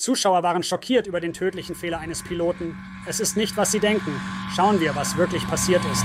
Zuschauer waren schockiert über den tödlichen Fehler eines Piloten. Es ist nicht, was sie denken. Schauen wir, was wirklich passiert ist.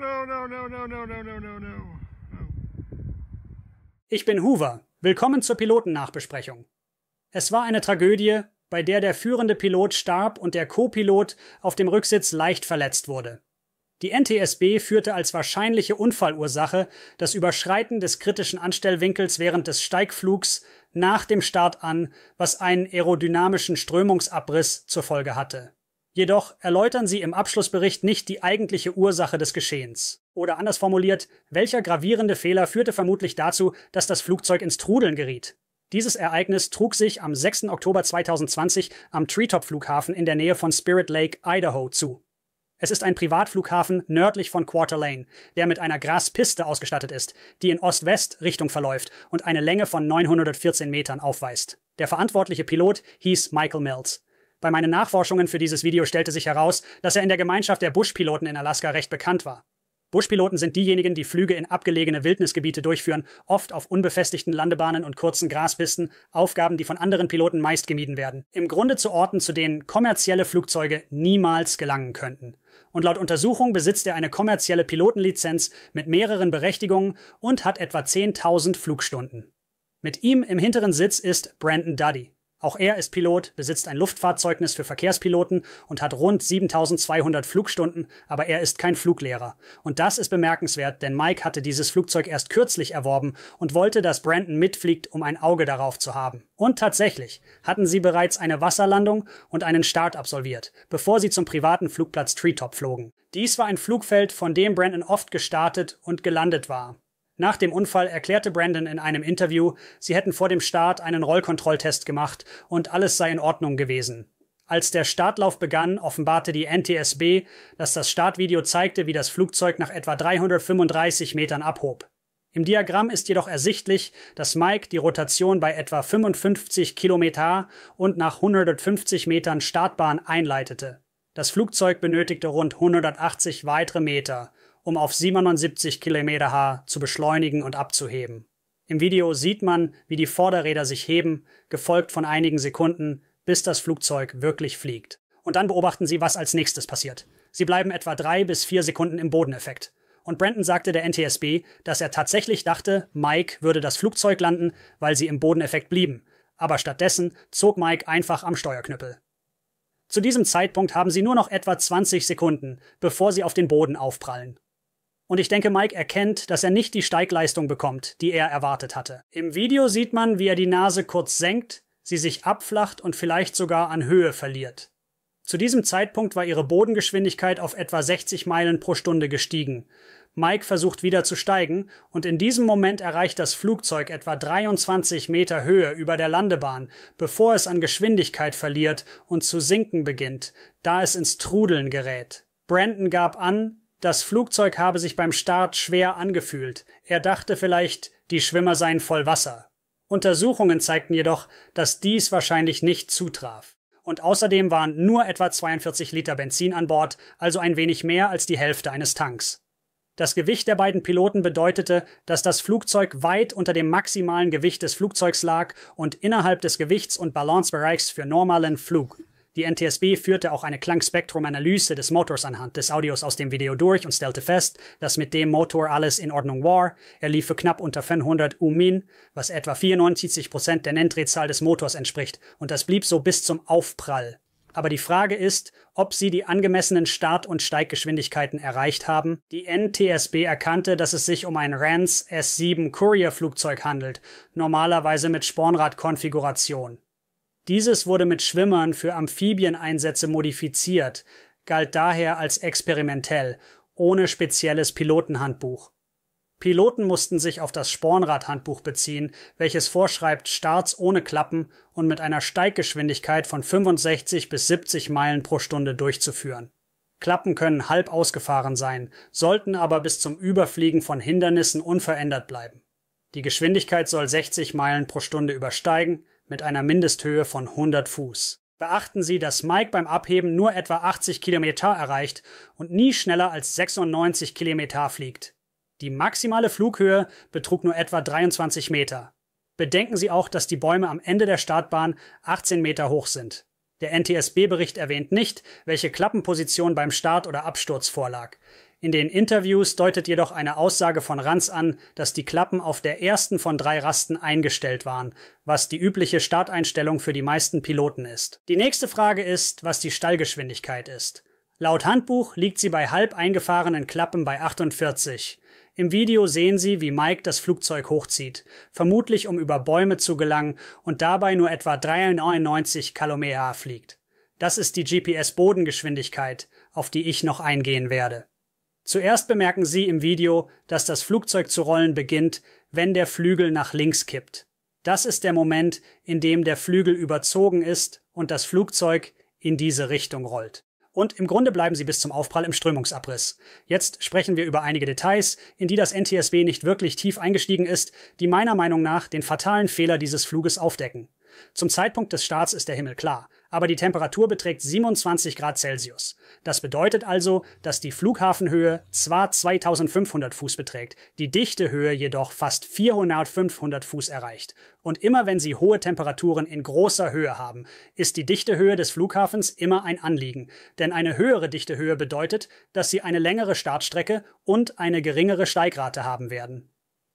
no, no, no, no, no, no, no, no, no. Ich bin Hoover. Willkommen zur Pilotennachbesprechung. Es war eine Tragödie, bei der der führende Pilot starb und der Co-Pilot auf dem Rücksitz leicht verletzt wurde. Die NTSB führte als wahrscheinliche Unfallursache das Überschreiten des kritischen Anstellwinkels während des Steigflugs nach dem Start an, was einen aerodynamischen Strömungsabriss zur Folge hatte. Jedoch erläutern sie im Abschlussbericht nicht die eigentliche Ursache des Geschehens. Oder anders formuliert, welcher gravierende Fehler führte vermutlich dazu, dass das Flugzeug ins Trudeln geriet? Dieses Ereignis trug sich am 6. Oktober 2020 am Treetop-Flughafen in der Nähe von Spirit Lake, Idaho, zu. Es ist ein Privatflughafen nördlich von Quarter Lane, der mit einer Graspiste ausgestattet ist, die in Ost-West-Richtung verläuft und eine Länge von 914 Metern aufweist. Der verantwortliche Pilot hieß Michael Mills. Bei meinen Nachforschungen für dieses Video stellte sich heraus, dass er in der Gemeinschaft der Buschpiloten in Alaska recht bekannt war. Buschpiloten sind diejenigen, die Flüge in abgelegene Wildnisgebiete durchführen, oft auf unbefestigten Landebahnen und kurzen Graspisten, Aufgaben, die von anderen Piloten meist gemieden werden. Im Grunde zu Orten, zu denen kommerzielle Flugzeuge niemals gelangen könnten. Und laut Untersuchung besitzt er eine kommerzielle Pilotenlizenz mit mehreren Berechtigungen und hat etwa 10.000 Flugstunden. Mit ihm im hinteren Sitz ist Brandon Duddy. Auch er ist Pilot, besitzt ein Luftfahrzeugnis für Verkehrspiloten und hat rund 7200 Flugstunden, aber er ist kein Fluglehrer. Und das ist bemerkenswert, denn Mike hatte dieses Flugzeug erst kürzlich erworben und wollte, dass Brandon mitfliegt, um ein Auge darauf zu haben. Und tatsächlich hatten sie bereits eine Wasserlandung und einen Start absolviert, bevor sie zum privaten Flugplatz Treetop flogen. Dies war ein Flugfeld, von dem Brandon oft gestartet und gelandet war. Nach dem Unfall erklärte Brandon in einem Interview, sie hätten vor dem Start einen Rollkontrolltest gemacht und alles sei in Ordnung gewesen. Als der Startlauf begann, offenbarte die NTSB, dass das Startvideo zeigte, wie das Flugzeug nach etwa 335 Metern abhob. Im Diagramm ist jedoch ersichtlich, dass Mike die Rotation bei etwa 55 Kilometer und nach 150 Metern Startbahn einleitete. Das Flugzeug benötigte rund 180 weitere Meter, um auf 77 km/h zu beschleunigen und abzuheben. Im Video sieht man, wie die Vorderräder sich heben, gefolgt von einigen Sekunden, bis das Flugzeug wirklich fliegt. Und dann beobachten sie, was als nächstes passiert. Sie bleiben etwa drei bis vier Sekunden im Bodeneffekt. Und Brandon sagte der NTSB, dass er tatsächlich dachte, Mike würde das Flugzeug landen, weil sie im Bodeneffekt blieben. Aber stattdessen zog Mike einfach am Steuerknüppel. Zu diesem Zeitpunkt haben sie nur noch etwa 20 Sekunden, bevor sie auf den Boden aufprallen. Und ich denke, Mike erkennt, dass er nicht die Steigleistung bekommt, die er erwartet hatte. Im Video sieht man, wie er die Nase kurz senkt, sie sich abflacht und vielleicht sogar an Höhe verliert. Zu diesem Zeitpunkt war ihre Bodengeschwindigkeit auf etwa 60 Meilen pro Stunde gestiegen. Mike versucht wieder zu steigen und in diesem Moment erreicht das Flugzeug etwa 23 Meter Höhe über der Landebahn, bevor es an Geschwindigkeit verliert und zu sinken beginnt, da es ins Trudeln gerät. Brandon gab an, das Flugzeug habe sich beim Start schwer angefühlt. Er dachte vielleicht, die Schwimmer seien voll Wasser. Untersuchungen zeigten jedoch, dass dies wahrscheinlich nicht zutraf. Und außerdem waren nur etwa 42 Liter Benzin an Bord, also ein wenig mehr als die Hälfte eines Tanks. Das Gewicht der beiden Piloten bedeutete, dass das Flugzeug weit unter dem maximalen Gewicht des Flugzeugs lag und innerhalb des Gewichts- und Balancebereichs für normalen Flug. Die NTSB führte auch eine Klangspektrumanalyse des Motors anhand des Audios aus dem Video durch und stellte fest, dass mit dem Motor alles in Ordnung war. Er lief für knapp unter 500 U-Min, was etwa 94% der Nenndrehzahl des Motors entspricht, und das blieb so bis zum Aufprall. Aber die Frage ist, ob sie die angemessenen Start- und Steiggeschwindigkeiten erreicht haben. Die NTSB erkannte, dass es sich um ein Rans S7 Courier Flugzeug handelt, normalerweise mit Spornradkonfiguration. Dieses wurde mit Schwimmern für Amphibieneinsätze modifiziert, galt daher als experimentell, ohne spezielles Pilotenhandbuch. Piloten mussten sich auf das Spornradhandbuch beziehen, welches vorschreibt, Starts ohne Klappen und mit einer Steiggeschwindigkeit von 65 bis 70 Meilen pro Stunde durchzuführen. Klappen können halb ausgefahren sein, sollten aber bis zum Überfliegen von Hindernissen unverändert bleiben. Die Geschwindigkeit soll 60 Meilen pro Stunde übersteigen, mit einer Mindesthöhe von 100 Fuß. Beachten Sie, dass Mike beim Abheben nur etwa 80 Kilometer erreicht und nie schneller als 96 Kilometer fliegt. Die maximale Flughöhe betrug nur etwa 23 Meter. Bedenken Sie auch, dass die Bäume am Ende der Startbahn 18 Meter hoch sind. Der NTSB-Bericht erwähnt nicht, welche Klappenposition beim Start oder Absturz vorlag. In den Interviews deutet jedoch eine Aussage von Ranz an, dass die Klappen auf der ersten von drei Rasten eingestellt waren, was die übliche Starteinstellung für die meisten Piloten ist. Die nächste Frage ist, was die Stallgeschwindigkeit ist. Laut Handbuch liegt sie bei halb eingefahrenen Klappen bei 48. Im Video sehen Sie, wie Mike das Flugzeug hochzieht, vermutlich um über Bäume zu gelangen und dabei nur etwa 399 Kalomea fliegt. Das ist die GPS-Bodengeschwindigkeit, auf die ich noch eingehen werde. Zuerst bemerken sie im Video, dass das Flugzeug zu rollen beginnt, wenn der Flügel nach links kippt. Das ist der Moment, in dem der Flügel überzogen ist und das Flugzeug in diese Richtung rollt. Und im Grunde bleiben sie bis zum Aufprall im Strömungsabriss. Jetzt sprechen wir über einige Details, in die das NTSB nicht wirklich tief eingestiegen ist, die meiner Meinung nach den fatalen Fehler dieses Fluges aufdecken. Zum Zeitpunkt des Starts ist der Himmel klar aber die Temperatur beträgt 27 Grad Celsius. Das bedeutet also, dass die Flughafenhöhe zwar 2500 Fuß beträgt, die dichte Höhe jedoch fast 400-500 Fuß erreicht. Und immer wenn sie hohe Temperaturen in großer Höhe haben, ist die dichte Höhe des Flughafens immer ein Anliegen, denn eine höhere dichte Höhe bedeutet, dass sie eine längere Startstrecke und eine geringere Steigrate haben werden.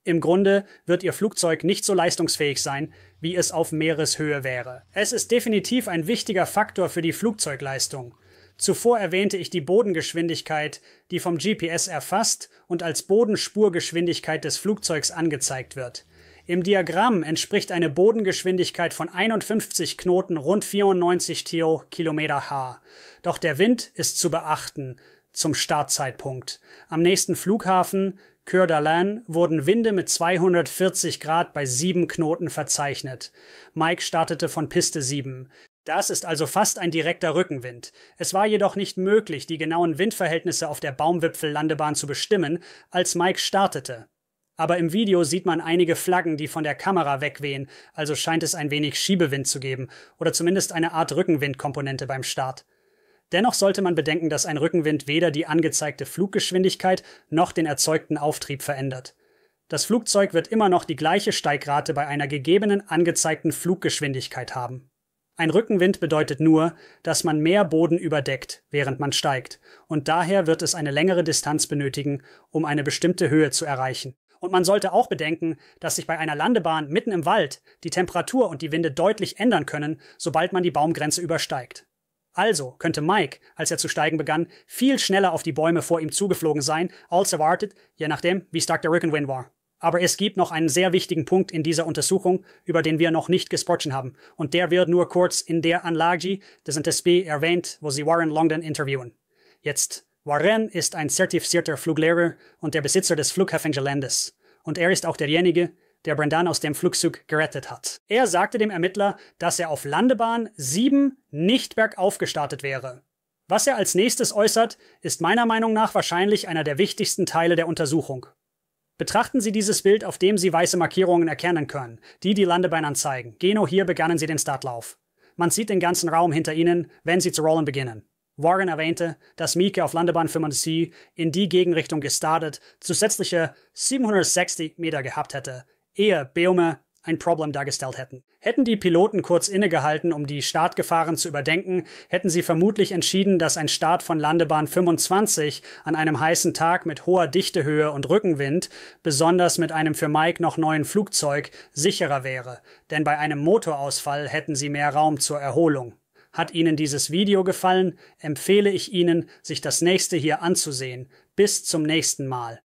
Im Grunde wird Ihr Flugzeug nicht so leistungsfähig sein, wie es auf Meereshöhe wäre. Es ist definitiv ein wichtiger Faktor für die Flugzeugleistung. Zuvor erwähnte ich die Bodengeschwindigkeit, die vom GPS erfasst und als Bodenspurgeschwindigkeit des Flugzeugs angezeigt wird. Im Diagramm entspricht eine Bodengeschwindigkeit von 51 Knoten rund 94 TO Kilometer h. Doch der Wind ist zu beachten zum Startzeitpunkt. Am nächsten Flughafen Coeur d'Alene wurden Winde mit 240 Grad bei sieben Knoten verzeichnet. Mike startete von Piste 7. Das ist also fast ein direkter Rückenwind. Es war jedoch nicht möglich, die genauen Windverhältnisse auf der Baumwipfellandebahn zu bestimmen, als Mike startete. Aber im Video sieht man einige Flaggen, die von der Kamera wegwehen, also scheint es ein wenig Schiebewind zu geben oder zumindest eine Art Rückenwindkomponente beim Start. Dennoch sollte man bedenken, dass ein Rückenwind weder die angezeigte Fluggeschwindigkeit noch den erzeugten Auftrieb verändert. Das Flugzeug wird immer noch die gleiche Steigrate bei einer gegebenen angezeigten Fluggeschwindigkeit haben. Ein Rückenwind bedeutet nur, dass man mehr Boden überdeckt, während man steigt, und daher wird es eine längere Distanz benötigen, um eine bestimmte Höhe zu erreichen. Und man sollte auch bedenken, dass sich bei einer Landebahn mitten im Wald die Temperatur und die Winde deutlich ändern können, sobald man die Baumgrenze übersteigt. Also könnte Mike, als er zu steigen begann, viel schneller auf die Bäume vor ihm zugeflogen sein, als erwartet, je nachdem, wie stark der Rückenwind war. Aber es gibt noch einen sehr wichtigen Punkt in dieser Untersuchung, über den wir noch nicht gesprochen haben, und der wird nur kurz in der Anlage des NTSB erwähnt, wo sie Warren Longdon interviewen. Jetzt, Warren ist ein zertifizierter Fluglehrer und der Besitzer des Flughafengeländes, und er ist auch derjenige, der Brendan aus dem Flugzeug gerettet hat. Er sagte dem Ermittler, dass er auf Landebahn 7 nicht bergauf gestartet wäre. Was er als nächstes äußert, ist meiner Meinung nach wahrscheinlich einer der wichtigsten Teile der Untersuchung. Betrachten Sie dieses Bild, auf dem Sie weiße Markierungen erkennen können, die die Landebahn anzeigen. Genau hier begannen Sie den Startlauf. Man sieht den ganzen Raum hinter Ihnen, wenn Sie zu rollen beginnen. Warren erwähnte, dass Mieke auf Landebahn 75 in die Gegenrichtung gestartet zusätzliche 760 Meter gehabt hätte, ehe Beome ein Problem dargestellt hätten. Hätten die Piloten kurz innegehalten, um die Startgefahren zu überdenken, hätten sie vermutlich entschieden, dass ein Start von Landebahn 25 an einem heißen Tag mit hoher Dichtehöhe und Rückenwind, besonders mit einem für Mike noch neuen Flugzeug, sicherer wäre, denn bei einem Motorausfall hätten sie mehr Raum zur Erholung. Hat Ihnen dieses Video gefallen, empfehle ich Ihnen, sich das nächste hier anzusehen. Bis zum nächsten Mal.